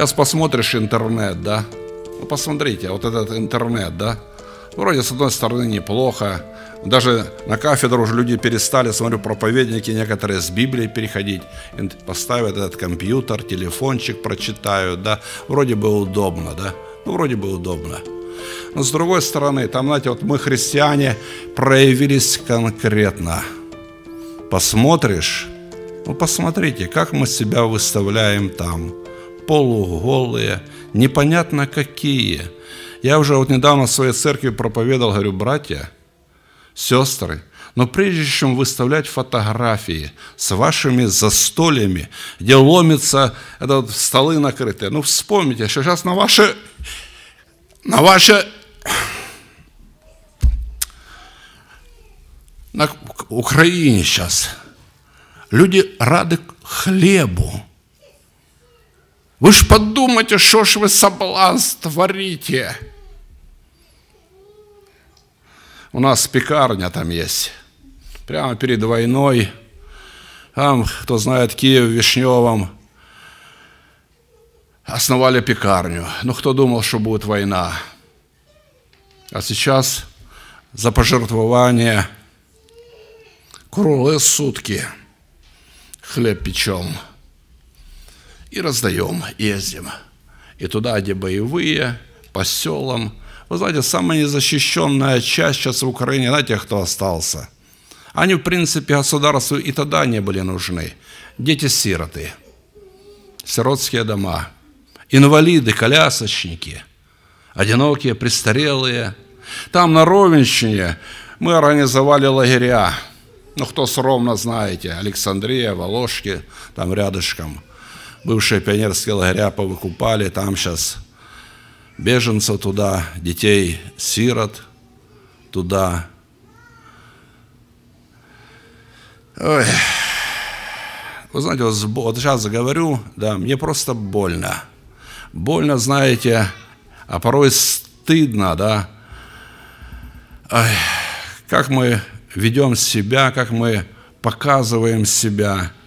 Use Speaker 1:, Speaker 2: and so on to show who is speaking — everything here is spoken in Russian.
Speaker 1: Сейчас посмотришь интернет, да? Ну, посмотрите, вот этот интернет, да? Вроде, с одной стороны, неплохо. Даже на кафедру уже люди перестали, смотрю, проповедники некоторые с Библией переходить. Поставят этот компьютер, телефончик прочитают, да? Вроде бы удобно, да? Ну, вроде бы удобно. Но с другой стороны, там, знаете, вот мы, христиане, проявились конкретно. Посмотришь, ну посмотрите, как мы себя выставляем там полуголые, непонятно какие. Я уже вот недавно в своей церкви проповедовал, говорю, братья, сестры, но прежде чем выставлять фотографии с вашими застольями, где ломятся это вот столы накрытые, ну вспомните, что сейчас на ваши, на ваши, на Украине сейчас люди рады хлебу. Вы ж подумайте, что ж вы соблазн творите. У нас пекарня там есть. Прямо перед войной. Там, кто знает, Киев, Вишневом основали пекарню. Ну, кто думал, что будет война? А сейчас за пожертвование круглые сутки хлеб печем и раздаем, ездим. И туда, где боевые, по селам. Вы знаете, самая незащищенная часть сейчас в Украине, знаете, кто остался? Они, в принципе, государству и тогда не были нужны. Дети-сироты, сиротские дома, инвалиды, колясочники, одинокие, престарелые. Там, на Ровенщине, мы организовали лагеря. Ну, кто с Ровно, знаете, Александрия, Волошки, там рядышком – бывшие пионерские лагеря повыкупали, там сейчас беженцев туда, детей сирот туда. Ой. Вы знаете, вот, вот сейчас заговорю, да, мне просто больно. Больно, знаете, а порой стыдно, да. Ой, как мы ведем себя, как мы показываем себя –